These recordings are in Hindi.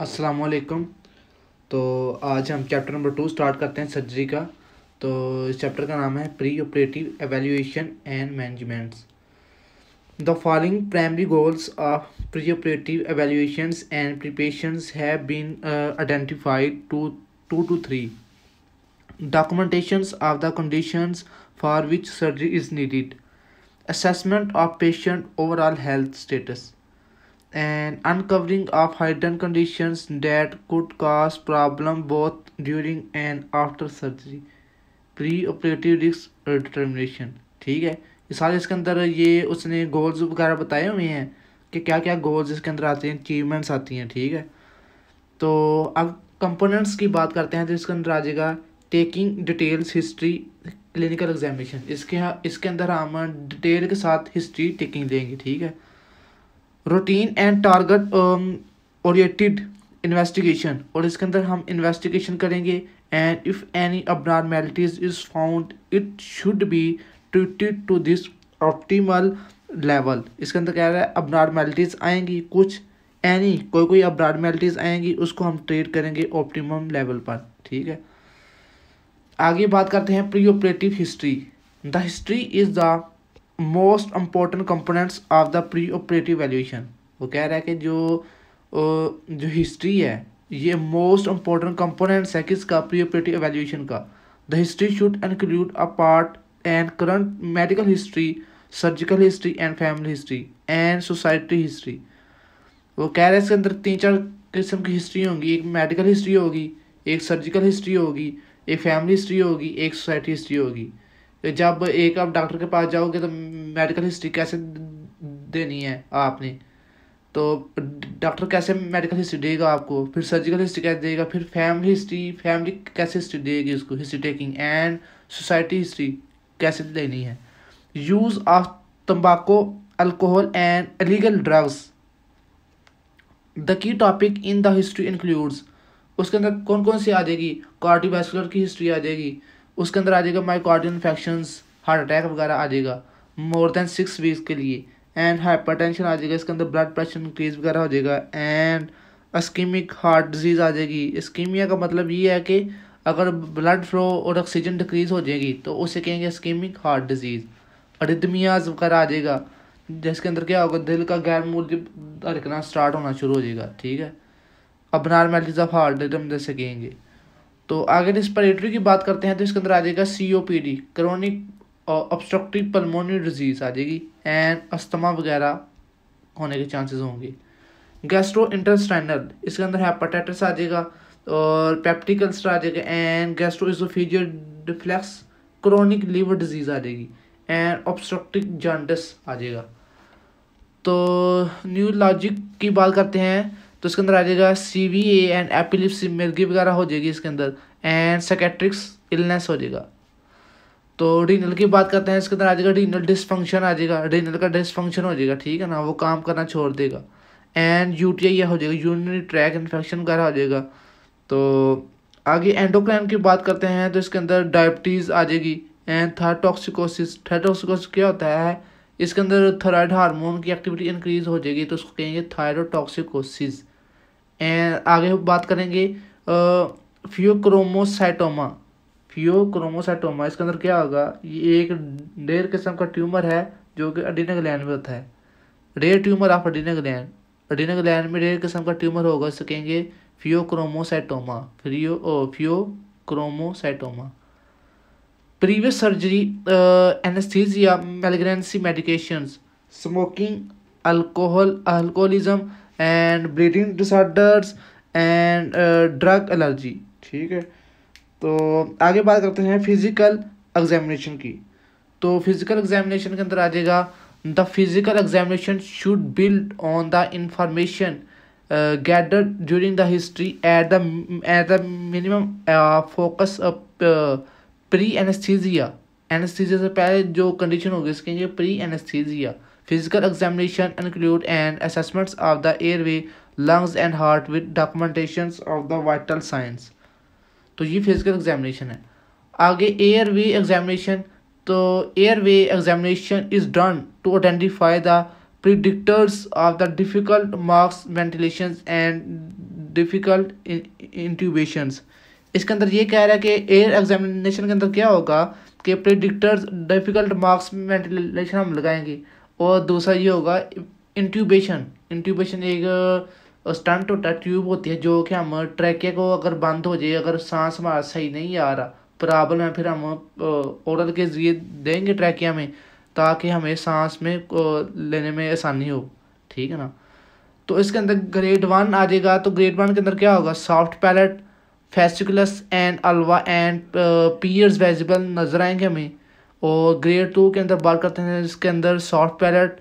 असलकम तो आज हम चैप्टर नंबर टू स्टार्ट करते हैं सर्जरी का तो इस चैप्टर का नाम है pre operative evaluation and managements the following primary goals of pre operative evaluations and preparations have been identified to to to three documentations of the conditions for which surgery is needed assessment of patient overall health status and uncovering of hidden conditions that could cause problem both during and after surgery pre operative risk determination ठीक है ये सारे इसके अंदर ये उसने गोल्स वगैरह बताए हुए हैं कि क्या क्या गोल्स इसके अंदर आते हैं अचीवमेंट्स आती हैं ठीक है तो अब कंपोनेंट्स की बात करते हैं तो इसके अंदर आ जाएगा taking details history clinical examination इसके इसके अंदर हम डिटेल के साथ हिस्ट्री टेकिंग देंगे ठीक है routine and target oriented investigation और इसके अंदर हम इन्वेस्टिगेशन करेंगे and if any abnormalities is found it should be treated to this optimal level इसके अंदर कह रहा है अबनॉर्मेलिटीज़ आएंगी कुछ एनी कोई कोई अबनॉर्मेलिटीज़ आएंगी उसको हम ट्रीट करेंगे ऑप्टिमम लेवल पर ठीक है आगे बात करते हैं pre operative history the history is the most important components of the pre operative evaluation वो कह रहा है कि जो जो हिस्ट्री है ये मोस्ट इम्पोर्टेंट कंपोनेंट्स है किसका प्री ऑपरेटिव वैल्यूएशन का the history should include a part and current medical history surgical history and family history and society history वो कह रहे हैं इसके अंदर तीन चार किस्म की हिस्ट्री होंगी एक मेडिकल हिस्ट्री होगी एक सर्जिकल हिस्ट्री होगी एक फैमिली हिस्ट्री होगी एक सोसाइटी हिस्ट्री होगी जब एक आप डॉक्टर के पास जाओगे तो मेडिकल हिस्ट्री कैसे देनी है आपने तो डॉक्टर कैसे मेडिकल हिस्ट्री देगा आपको फिर सर्जिकल हिस्ट्री कैसे देगा फिर फैमिली हिस्ट्री फैमिली कैसे हिस्ट्री देगी उसको history taking and society history कैसे लेनी है यूज़ ऑफ तंबाकू alcohol and illegal drugs the key topic in the history includes उसके अंदर कौन कौन सी आ जाएगी कार्डियोवैस्कुलर की हिस्ट्री आ जाएगी उसके अंदर आ जाएगा माइकॉर्डियल इन्फेक्शन हार्ट अटैक वगैरह आ जाएगा मोर देन सिक्स वीक्स के लिए एंड हाइपर आ जाएगा इसके अंदर ब्लड प्रेशर इंक्रीज वगैरह हो जाएगा एंड अस्कीमिक हार्ट डिजीज़ आ जाएगी स्कीमिया का मतलब ये है कि अगर ब्लड फ्लो और ऑक्सीजन डिक्रीज हो जाएगी तो उसे कहेंगे स्कीमिक हार्ट डिजीज़ अरिदमियाज वगैरह आ जाएगा जिसके अंदर क्या होगा दिल का गैर मूल धड़कना स्टार्ट होना शुरू हो जाएगा ठीक है अब नॉर्मेलिटीज ऑफ हार्ट जैसे कहेंगे तो अगर रेस्परेटरी की बात करते हैं तो इसके अंदर आ जाएगा C O P D chronic obstructive pulmonary disease आ जाएगी एंड अस्थमा वगैरह होने के चांसेस होंगे गैस्ट्रो इंटेस्टाइनल इसके अंदर हेपाटाइटिस आ जाएगा और पेप्टिक अल्सर आ जाएगा and gastro oesophageal reflux chronic liver disease आ जाएगी एंड ऑब्स्ट्रक्टिव जॉन्डिस आ जाएगा तो न्यूलॉजिक की बात करते हैं तो इसके अंदर आ जाएगा C V A and epilepsy मिर्गी वगैरह हो जाएगी इसके अंदर एंड सेकेट्रिक्स इलनेस हो जाएगा तो रीनल की बात करते हैं इसके अंदर आ जाएगा रीनल डिसफंक्शन आ जाएगा रीनल का डिसफंक्शन हो जाएगा ठीक है ना वो काम करना छोड़ देगा एंड यू टी आई हो जाएगा यूनरी ट्रैक इन्फेक्शन वगैरह हो जाएगा तो आगे एंडोक्राइन की बात करते हैं तो इसके अंदर डायबिटीज़ आ जाएगी एंड टॉक्सिकोसिस थर्ड टॉक्सिकोसिस क्या होता है इसके अंदर थायराइड हार्मोन की एक्टिविटी इंक्रीज हो जाएगी तो उसको कहेंगे थायरोटॉक्सिकोसिस आगे आगे बात करेंगे फ्योक्रोमोसाइटोमा फ्योक्रोमोसाइटोमा इसके अंदर क्या होगा ये एक डेयर किस्म का ट्यूमर है जो कि अडीना ग्लैंड में होता है rare tumour of adrenal gland adrenal gland में रेयर किस्म का ट्यूमर होगा इसे कहेंगे फ्योक्रोमोसाइटोमा फ्रियो ओ phaeochromocytoma previous surgery anaesthesia malignancy medications smoking alcohol alcoholism and bleeding disorders and drug allergy ठीक है तो आगे बात करते हैं फिज़िकल एग्जामिनेशन की तो फिज़िकल एग्जामिनेशन के अंदर आ जाएगा the physical examination should build on the information gathered during the history at the at the minimum focus pre anaesthesia anaesthesia से पहले जो कंडीशन होगी इसके pre anaesthesia Physical examination include an assessments of the airway, lungs and heart with documentations of the vital signs. तो ये फिजिकल एग्जामिनेशन है आगे एयर वे एग्जामिनेशन तो airway examination is done to identify the predictors of the difficult mask ventilation and difficult intubations इसके अंदर ये कह रहा है कि एयर एग्जामिनेशन के अंदर क्या होगा कि प्रिडिक्टर्स डिफ़िकल्ट मार्क्स वेंटिलेशन हम लगाएंगे और दूसरा ये होगा इंट्यूबेशन इंट्यूबेशन एक स्टंट होता है ट्यूब होती है जो कि हम ट्रैके को अगर बंद हो जाए अगर सांस हमारा सही नहीं आ रहा प्रॉब्लम है फिर हम ओरल के जरिए देंगे ट्रैकिया में ताकि हमें सांस में लेने में आसानी हो ठीक है ना तो इसके अंदर ग्रेड वन आ जाएगा तो ग्रेड वन के अंदर क्या होगा सॉफ्ट पैलेट फेस्टिकुलस and uvula and pillars visible नज़र आएंगे हमें और ग्रेड टू के अंदर बात करते हैं इसके अंदर सॉफ्ट पैलेट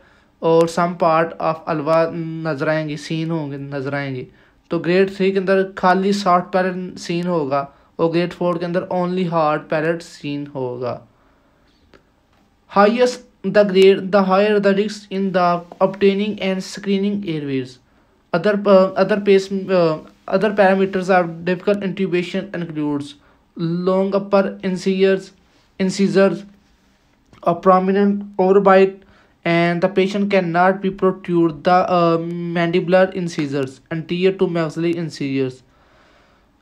और सम पार्ट ऑफ अलवा नज़र आएंगी सीन होंगे नज़र आएंगी तो ग्रेड थ्री के अंदर खाली सॉफ्ट पैलेट सीन होगा और ग्रेड फोर के अंदर ओनली हार्ड पैलेट सीन होगा highest the grade the higher the रिक्स in the obtaining and screening airways other other pace other parameters are difficult intubation includes long upper long incisors a prominent overbite and the patient cannot be protrude the uh, mandibular incisors anterior to maxillary incisors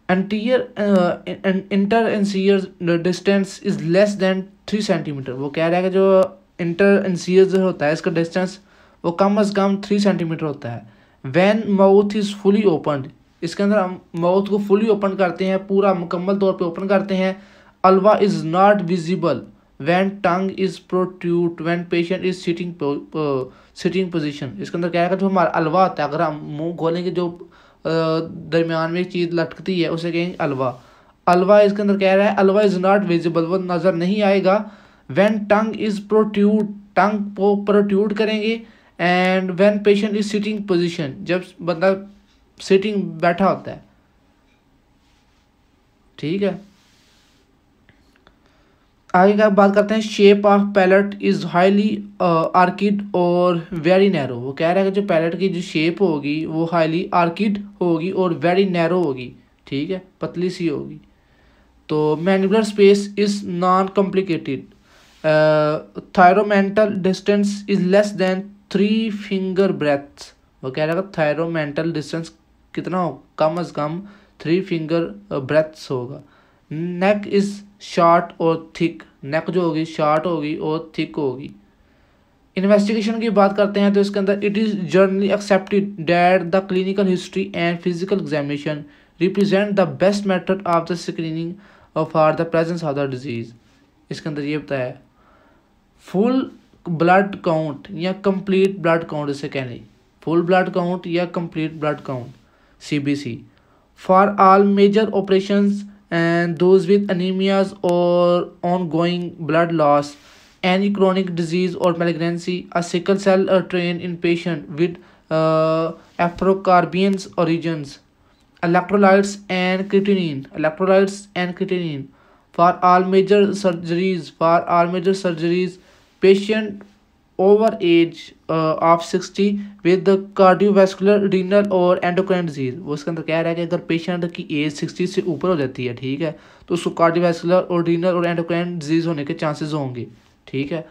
anterior uh, and inter incisor distance is less than 3 cm wo keh raha hai ki jo inter incisors hota hai iska distance wo kam अज़ kam 3 cm hota hai when mouth is fully opened इसके अंदर हम माउथ को फुली ओपन करते हैं पूरा मुकम्मल तौर पे ओपन करते हैं uvula is not visible when tongue is protrude when patient is sitting sitting position इसके अंदर क्या है जो हमारा अलवा होता है अगर हम मुँह खोलेंगे जो दरमियान में एक चीज़ लटकती है उसे कहेंगे अलवा अलवा इसके अंदर कह रहा है अलवा इज़ नॉट विजिबल वो नज़र नहीं आएगा वैन टंग इज़ प्रोट्यूट टंग को प्रोट्यूट करेंगे and when patient is sitting position जब बंदा सिटिंग बैठा होता है ठीक है आगे का बात करते हैं shape of palate is highly arched और वेरी नैरो वो कह रहा है कि जो पैलेट की जो शेप होगी वो हाईली आर्किड होगी और वेरी नैरो होगी ठीक है पतली सी होगी तो mandibular space is non complicated thyromental distance is less than three finger breadths वो कह रहा है कि थायरोमेंटल डिस्टेंस कितना हो कम अज़ कम थ्री फिंगर ब्रेथ्स होगा नेक इज़ शॉर्ट और थिक नेक जो होगी शार्ट होगी और थिक होगी इन्वेस्टिगेशन की बात करते हैं तो इसके अंदर it is generally accepted that the clinical history and physical examination represent the best method of the screening for the presence of the disease इसके अंदर ये बताया फुल ब्लड काउंट या कंप्लीट ब्लड काउंट इसे कहने फुल ब्लड काउंट या complete blood count see for all major operations and those with anemias or ongoing blood loss any chronic disease or malignancy a sickle cell or in patient with uh, caribbean origins electrolytes and creatinine electrolytes and creatinine for all major surgeries for all major surgeries patient over age uh, of 60 with the cardiovascular renal और endocrine disease वो इसके अंदर कह रहा है कि अगर पेशेंट की एज 60 से ऊपर हो जाती है ठीक है तो उसको cardiovascular और रीनल और एंडोक्राइन डिजीज होने के चांसेस होंगे ठीक है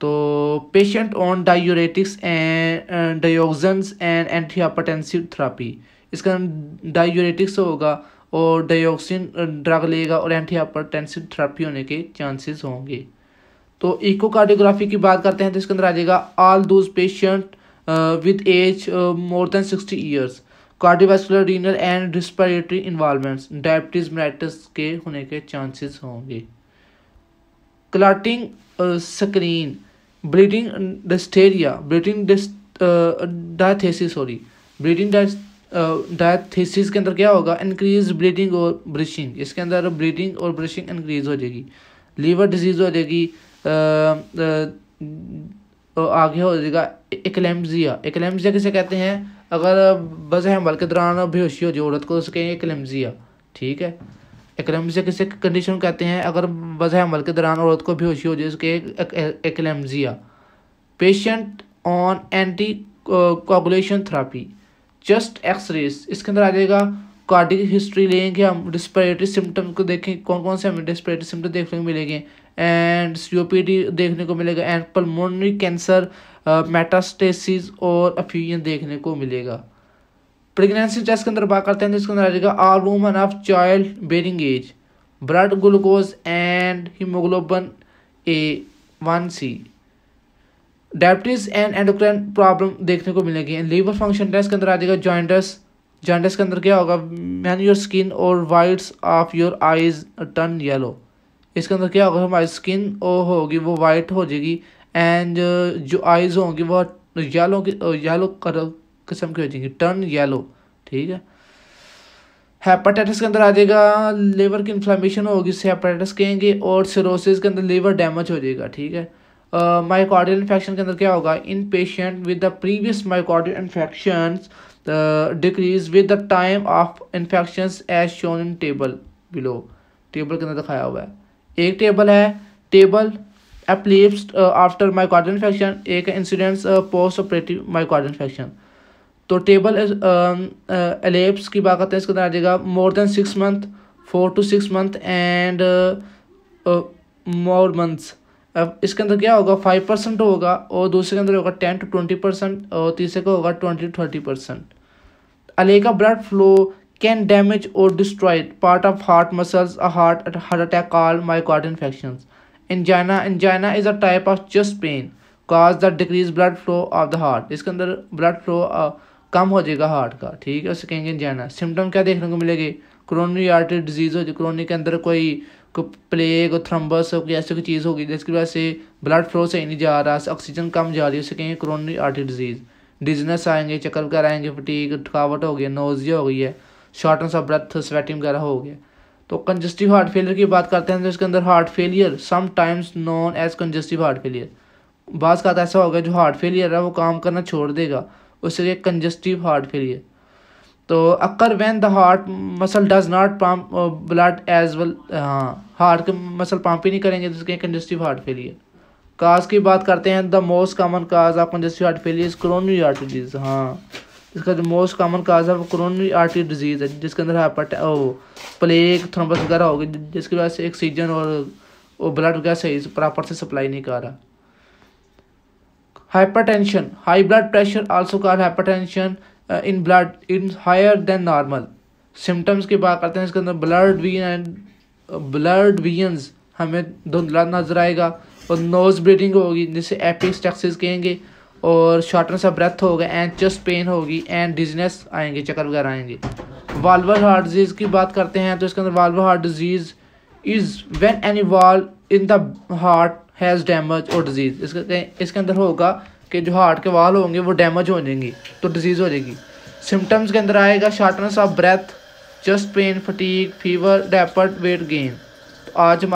तो patient on diuretics and digoxins and antihypertensive therapy इसका डायोरेटिक्स होगा और डायोक्सिन ड्रग uh, लेगा और एंटीहापाटेंसिव थेरापी होने के चांसेस होंगे तो इकोकार्डियोग्राफी की बात करते हैं तो इसके अंदर आ जाएगा all those patient with age more than sixty years cardiovascular renal and respiratory involvements diabetes mellitus के होने के चांसेस होंगे क्लाटिंग स्क्रीन ब्लीडिंग डिस्टेरिया bleeding diathesis sorry bleeding diathesis के अंदर क्या होगा इंक्रीज ब्लीडिंग और ब्रिशिंग इसके अंदर ब्लीडिंग और ब्रिशिंग इंक्रीज हो जाएगी लीवर डिजीज़ हो जाएगी आगे हो जाएगा एकलेम्जिया एकलेम्जिया किसे कहते हैं अगर बज हमल के दौरान बेहोशी हो जाए औरत को तो उसके कहेंगे ठीक है एकलेम्जिया किसे कंडीशन कहते हैं अगर बज हमल के दौरान औरत को बेहोशी हो जाए उसके eclampsia patient on anticoagulation therapy just X rays इसके अंदर आ जाएगा कार्डिक हिस्ट्री लेंगे हम डिस्परेटरी सिम्टम को देखें कौन कौन से हमें डिस्परेटरी सिम्टम देखने को मिलेंगे एंड सीओपीडी देखने को मिलेगा एंड पल्मोनरी कैंसर मेटास्टेसिस और अफ्यूजन देखने को मिलेगा प्रेगनेंसी टेस्ट के अंदर बात करते हैं जिसके तो अंदर आ जाएगा are woman of child bearing age blood glucose and haemoglobin A one C diabetes and endocrine problem देखने को मिलेगी लीवर फंक्शन टेस्ट के अंदर आ जाएगा जॉइंटस जॉन्डिस के अंदर क्या होगा मैन योर स्किन और whites of your eyes turn yellow इसके अंदर क्या होगा हमारी स्किन होगी वो वाइट हो जाएगी एंड uh, जो आइज होंगी वो येलो की येलो uh, कलर किस्म की हो जाएगी टर्न येलो ठीक है हेपाटाइटिस के अंदर आ जाएगा लीवर की इन्फ्लामेशन होगी इसे हेपाटाइटिस कहेंगे और सिरोसिस के अंदर लीवर डैमेज हो जाएगा ठीक है माइकॉर्डियल इन्फेक्शन के अंदर क्या होगा in patient with the previous myocardial infarction decrease with the time of infarction as shown in table below table के अंदर दिखाया हुआ है एक टेबल है table elapse after myocardial infarction एक incidence post operative myocardial infarction तो टेबल एलेप्स की बात करते हैं इसके अंदर आ जाएगा more than six month four to six month and more months अब इसके अंदर क्या होगा फाइव परसेंट होगा और दूसरे के अंदर होगा टेन टू ट्वेंटी परसेंट और तीसरे का होगा ट्वेंटी टू थर्टी परसेंट अलेगा ब्लड फ्लो कैन डैमेज और destroy part of heart muscles a heart heart attack call myocardial infarction angina angina is a type of chest pain cause the decrease blood flow of the heart इसके अंदर ब्लड फ्लो कम हो जाएगा हार्ट का ठीक है उसे कहेंगे इंजाइना सिम्टम क्या देखने को मिलेगी क्रोनिक आर्टरी डिजीज़ हो जाए क्रोनिक के अंदर कोई को प्लेग और थ्रम्बस और ऐसी कोई चीज़ होगी जिसकी वजह से ब्लड फ्लो सही नहीं जा रहा ऑक्सीजन कम जा रही है उसे कहेंगे क्रोनरी आर्टरी डिजीज़ डिजनेस आएंगे चक्कर वगैरह आएंगे फटीक थकावट हो गई नोजिया हो गई है शॉर्टनेस ऑफ ब्रेथ स्वेटिंग वगैरह हो गया तो कंजस्टिव हार्ट फेलियर की बात करते हैं तो इसके अंदर heart failure times known as congestive heart failure बास का तो ऐसा होगा जो हार्ट फेलियर है वो काम करना छोड़ देगा उससे कंजस्टिव हार्ट फेलियर तो occur when the heart muscle does not pump blood as well हाँ हार्ट के मसल पंप ही नहीं करेंगे जिसके कंजेस्टिव हार्ट फेलियर काज की बात करते हैं the most common cause of congestive heart failure coronary artery disease हाँ इसका जो मोस्ट कॉमन काज है वो क्रोनरी आर्टरी डिजीज़ है जिसके अंदर ओ प्लेग थ्रोम्बस वगैरह होगी जिसकी वजह से ऑक्सीजन और वो ब्लड वगैरह सही प्रॉपर से सप्लाई नहीं कर रहा hypertension high blood pressure also hyper hypertension in blood in higher than normal symptoms की बात करते हैं इसके अंदर blurred vision and blurred means हमें धुंधला नजर आएगा और नोज़ ब्रीडिंग होगी जिसे एपिक्स टैक्सेस कहेंगे और शॉर्टनेस ऑफ ब्रेथ होगा एंड चेस्ट पेन होगी एंड डिजनेस आएंगे चक्कर वगैरह आएंगे वालवर हार्ट डिजीज़ की बात करते हैं तो इसके अंदर valvular heart disease is when any valve in the heart has damage और डिजीज़ इसके इसके अंदर होगा कि जो हार्ट के वाल होंगे वो डैमेज हो जाएंगी तो डिजीज़ हो जाएगी सिम्टम्स के अंदर आएगा shortness of breath chest pain fatigue fever डेपर्ड वेट गेन आज